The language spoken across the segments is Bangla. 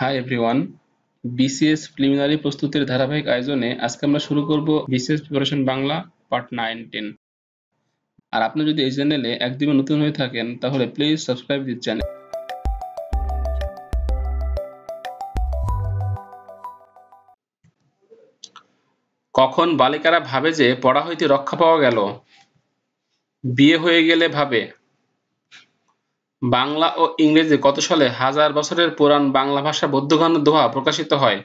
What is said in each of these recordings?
হাই এভরিওয়ান বিসিএস প্রিলিমিনারি প্রস্তুতির ধারাবাহিক আয়োজনে আজকে আমরা শুরু করব BCS preparation Bangla part nine ten আর আপনি যদি এই চ্যানেলে একদিনে নতুন হয়ে থাকেন তাহলে প্লিজ সাবস্ক্রাইব দিস চ্যানেল কখন বালিকারা ভাবে যে পড়া হইতে রক্ষা পাওয়া গেল বিয়ে হয়ে গেলে ভাবে বাংলা ও ইংরেজি কত সালে হাজার বছরের পুরাণ বাংলা ভাষা বৌদ্ধগণ দোহা প্রকাশিত হয়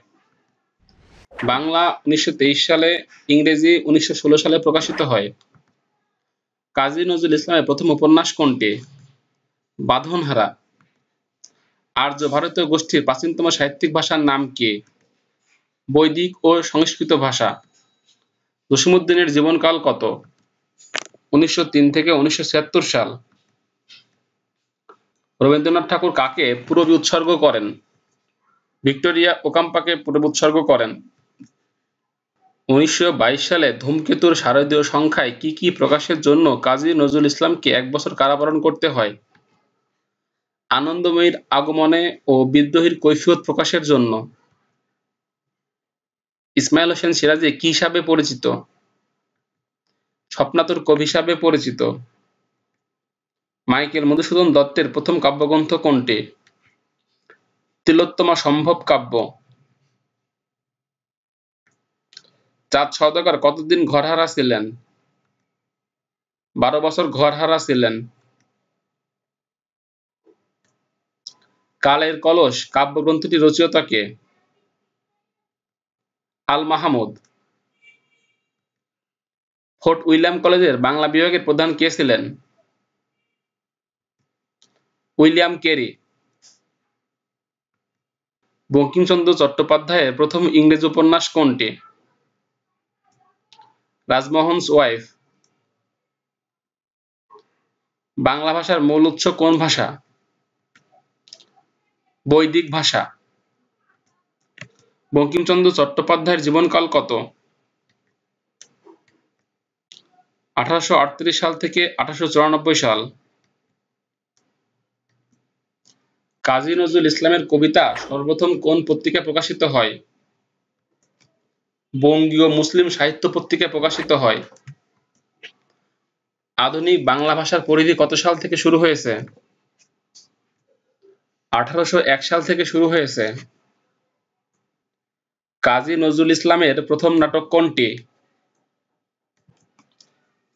বাংলা উনিশশো সালে ইংরেজি উনিশশো সালে প্রকাশিত হয় কাজী নজরুল ইসলামের প্রথম উপন্যাস কোনটি বাঁধনহারা আর্য ভারতীয় গোষ্ঠীর প্রাচীনতম সাহিত্যিক ভাষার নাম কি বৈদিক ও সংস্কৃত ভাষা জসিমুদ্দিনের জীবনকাল কত উনিশশো তিন থেকে উনিশশো সাল রবীন্দ্রনাথ ঠাকুর কাকে পূর্ব উৎসর্গ করেন ভিক্টোরিয়া ওকাম্পাকে পুরবী উৎসর্গ করেন উনিশশো সালে ধূমকেতুর শারদীয় সংখ্যায় কি কি প্রকাশের জন্য কাজী নজরুল ইসলামকে এক বছর কারাবরণ করতে হয় আনন্দময়ীর আগমনে ও বিদ্রোহীর কৈফিয়ত প্রকাশের জন্য ইসমাইল হোসেন সিরাজে কি হিসাবে পরিচিত স্বপ্নাতুর কবি হিসাবে পরিচিত মাইকেল মধুসূদন দত্তের প্রথম কাব্যগ্রন্থ কোনটি তিলোত্তমা সম্ভব কাব্য চাঁদ সওদাগর কতদিন ঘরহারা ছিলেন বারো বছর ঘরহারা ছিলেন কালের কলস কাব্যগ্রন্থটি রচয়িতা কে আল মাহমুদ ফোর্ট উইলিয়াম কলেজের বাংলা বিভাগের প্রধান কে ছিলেন উইলিয়াম কেরি বঙ্কিমচন্দ্র চট্টোপাধ্যায়ের প্রথম ইংরেজ উপন্যাস কোনটি রাজমোহনস ওয়াইফ বাংলা ভাষার মূল উৎস কোন ভাষা বৈদিক ভাষা বঙ্কিমচন্দ্র চট্টোপাধ্যায়ের জীবনকাল কত আঠারোশো সাল থেকে আঠারোশো সাল কাজী নজরুল ইসলামের কবিতা সর্বপ্রথম কোন পত্রিকায় প্রকাশিত হয় বঙ্গীয় মুসলিম সাহিত্য পত্রিকায় প্রকাশিত হয় আধুনিক বাংলা ভাষার পরিধি কত সাল থেকে শুরু হয়েছে আঠারোশো এক সাল থেকে শুরু হয়েছে কাজী নজরুল ইসলামের প্রথম নাটক কোনটি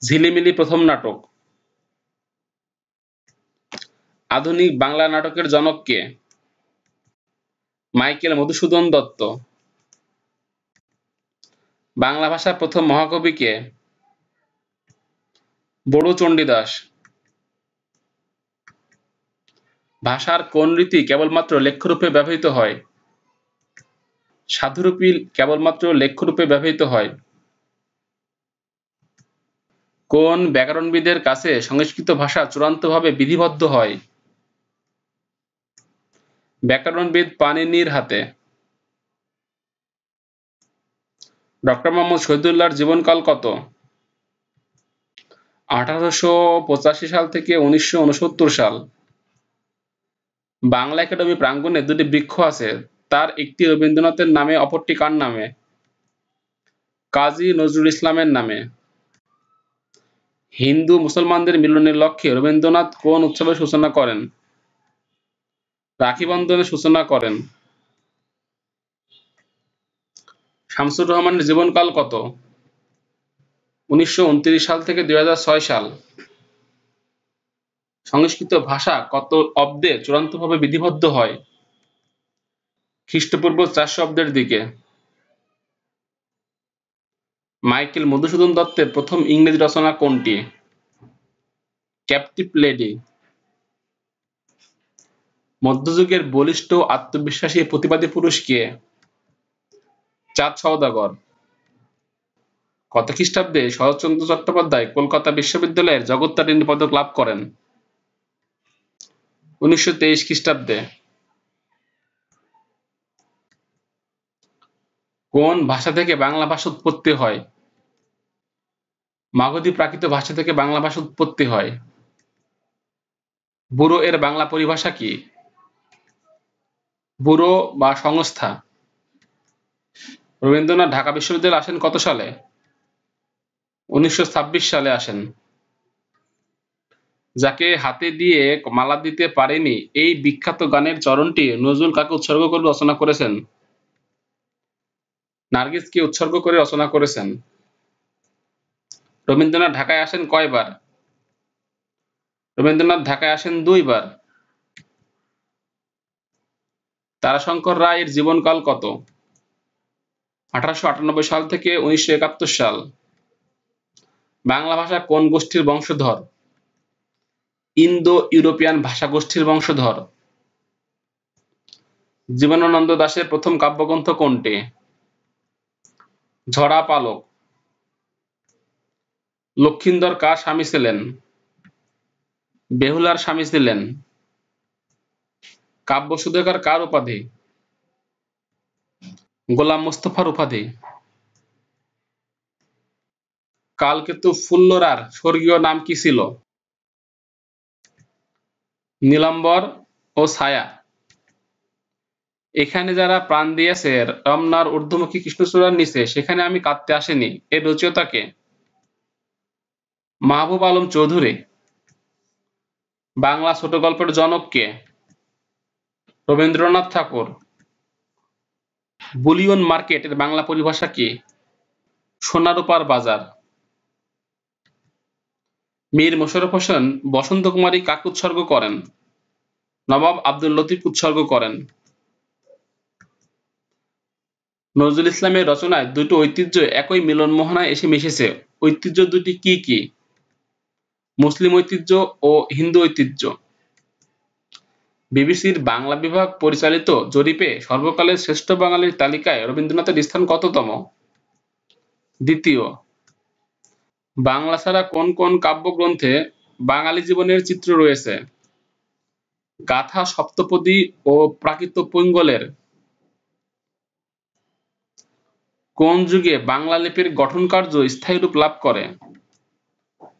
ঝিলিমিলি প্রথম নাটক আধুনিক বাংলা নাটকের জনক কে মাইকেল মধুসূদন দত্ত বাংলা ভাষার প্রথম মহাকবি কে বড়ু চণ্ডীদাস ভাষার কোন রীতি কেবলমাত্র লেখ্যরূপে ব্যবহৃত হয় সাধুরূপী কেবলমাত্র লেখ্যরূপে ব্যবহৃত হয় কোন ব্যাকরণবিদের কাছে সংস্কৃত ভাষা চূড়ান্তভাবে বিধিবদ্ধ হয় ব্যাকরণবিদ পানিনির হাতে ডক্টর মোহাম্মদ শহীদুল্লাহর জীবনকাল কত আঠারোশো সাল থেকে উনিশশো সাল বাংলা একাডেমি প্রাঙ্গণে দুটি বৃক্ষ আছে তার একটি রবীন্দ্রনাথের নামে অপরটি কার নামে কাজী নজরুল ইসলামের নামে হিন্দু মুসলমানদের মিলনের লক্ষ্যে রবীন্দ্রনাথ কোন উৎসবের সূচনা করেন রাখি বন্ধনের সূচনা করেন শামসুর রহমানের জীবনকাল কত উনিশশো সাল থেকে দুই সাল সংস্কৃত ভাষা কত অব্দে চূড়ান্তভাবে বিধিবদ্ধ হয় খ্রিস্টপূর্ব চারশো অব্দের দিকে মাইকেল মধুসূদন দত্তের প্রথম ইংরেজি রচনা কোনটি ক্যাপটিভ লেডি মধ্যযুগের বলিষ্ঠ আত্মবিশ্বাসী প্রতিবাদী পুরুষ কে? চাঁদ সওদাগর। কত খ্রিস্টাব্দে শরৎচন্দ্র চট্টোপাধ্যায় কলকাতা বিশ্ববিদ্যালয়ের জগত্তারিণী পদক লাভ করেন? উনিশশো তেইশ খ্রিস্টাব্দে। কোন ভাষা থেকে বাংলা ভাষা উৎপত্তি হয়? মাগধী প্রাকৃত ভাষা থেকে বাংলা ভাষা উৎপত্তি হয়। বুড়ো এর বাংলা পরিভাষা কি? ব্যুরো বা সংস্থা রবীন্দ্রনাথ ঢাকা বিশ্ববিদ্যালয়ে আসেন কত সালে উনিশশো সালে আসেন যাকে হাতে দিয়ে মালা দিতে পারেনি এই বিখ্যাত গানের চরণটি নজরুল কাকে উৎসর্গ করে রচনা করেছেন নার্গিসকে উৎসর্গ করে রচনা করেছেন রবীন্দ্রনাথ ঢাকায় আসেন কয়বার রবীন্দ্রনাথ ঢাকায় আসেন দুইবার তারাশঙ্কর রায়ের জীবনকাল কত আঠারোশো সাল থেকে উনিশশো সাল বাংলা ভাষা কোন গোষ্ঠীর বংশধর ইন্দো ইউরোপিয়ান ভাষা গোষ্ঠীর বংশধর জীবনানন্দ দাশের প্রথম কাব্যগ্রন্থ কোনটি ঝড়া পালক লক্ষিন্দর কার স্বামী ছিলেন বেহুলার স্বামী ছিলেন কাব্য সুদেকার কার উপাধি গোলাম মোস্তফার উপাধি কালকেতু ফুল্লরার স্বর্গীয় নাম কি ছিল নীলাম্বর ও ছায়া এখানে যারা প্রাণ দিয়েছে রমনার ঊর্ধ্বমুখী কৃষ্ণচূড়ার নিচে সেখানে আমি কাঁদতে আসিনি এর রচিয়তাকে মাহবুব আলম চৌধুরী বাংলা ছোট গল্পের জনক কে রবীন্দ্রনাথ ঠাকুর বুলিয়ন মার্কেট এর বাংলা পরিভাষা কি সোনারূপার বাজার মীর মোশারফ হোসেন বসন্ত কুমারী কাকে উৎসর্গ করেন নবাব আব্দুল লতিফ উৎসর্গ করেন নজরুল ইসলামের রচনায় দুটো ঐতিহ্য একই মিলন মোহনায় এসে মিশেছে ঐতিহ্য দুটি কি কি মুসলিম ঐতিহ্য ও হিন্দু ঐতিহ্য বিবিসির বাংলা বিভাগ পরিচালিত জরিপে সর্বকালের শ্রেষ্ঠ বাঙালির তালিকায় রবীন্দ্রনাথের স্থান কততম দ্বিতীয় বাংলা ছাড়া কোন কোন কাব্যগ্রন্থে বাঙালি জীবনের চিত্র রয়েছে গাথা সপ্তপদী ও প্রাকৃত পিঙ্গলের কোন যুগে বাংলা লিপির গঠন কার্য স্থায়ী রূপ লাভ করে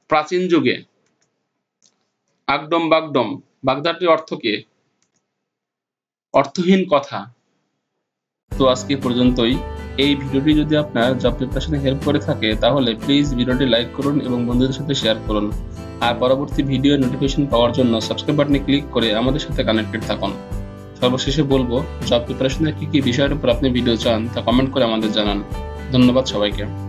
প্রাচীন যুগে আগডম বাগডম বাগদাটির অর্থ কি অর্থহীন কথা তো আজকে পর্যন্তই এই ভিডিওটি যদি আপনার জব প্রিপারেশনে হেল্প করে থাকে তাহলে প্লিজ ভিডিওটি লাইক করুন এবং বন্ধুদের সাথে শেয়ার করুন আর পরবর্তী ভিডিও নোটিফিকেশন পাওয়ার জন্য সাবস্ক্রাইব বাটনে ক্লিক করে আমাদের সাথে কানেক্টেড থাকুন সর্বশেষে বলবো জব প্রিপারেশনের কি কি বিষয়ের উপর আপনি ভিডিও চান তা কমেন্ট করে আমাদের জানান ধন্যবাদ সবাইকে